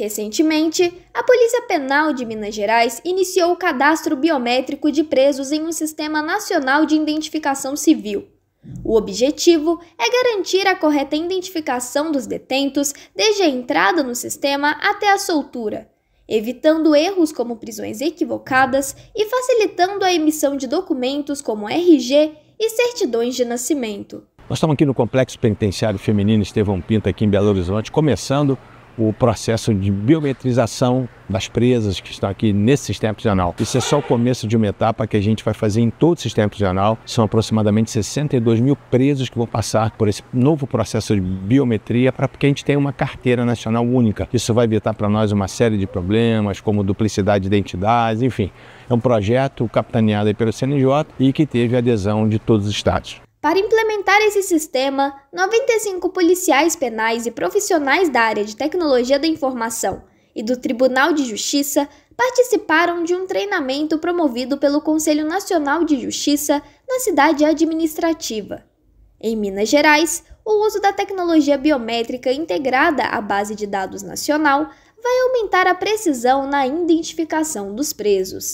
Recentemente, a Polícia Penal de Minas Gerais iniciou o cadastro biométrico de presos em um sistema nacional de identificação civil. O objetivo é garantir a correta identificação dos detentos desde a entrada no sistema até a soltura, evitando erros como prisões equivocadas e facilitando a emissão de documentos como RG e certidões de nascimento. Nós estamos aqui no Complexo Penitenciário Feminino Estevão Pinto, aqui em Belo Horizonte, começando o processo de biometrização das presas que estão aqui nesse sistema prisional. Isso é só o começo de uma etapa que a gente vai fazer em todo o sistema prisional. São aproximadamente 62 mil presos que vão passar por esse novo processo de biometria para que a gente tenha uma carteira nacional única. Isso vai evitar para nós uma série de problemas, como duplicidade de identidades, enfim. É um projeto capitaneado pelo CNJ e que teve adesão de todos os estados. Para implementar esse sistema, 95 policiais penais e profissionais da área de tecnologia da informação e do Tribunal de Justiça participaram de um treinamento promovido pelo Conselho Nacional de Justiça na cidade administrativa. Em Minas Gerais, o uso da tecnologia biométrica integrada à base de dados nacional vai aumentar a precisão na identificação dos presos.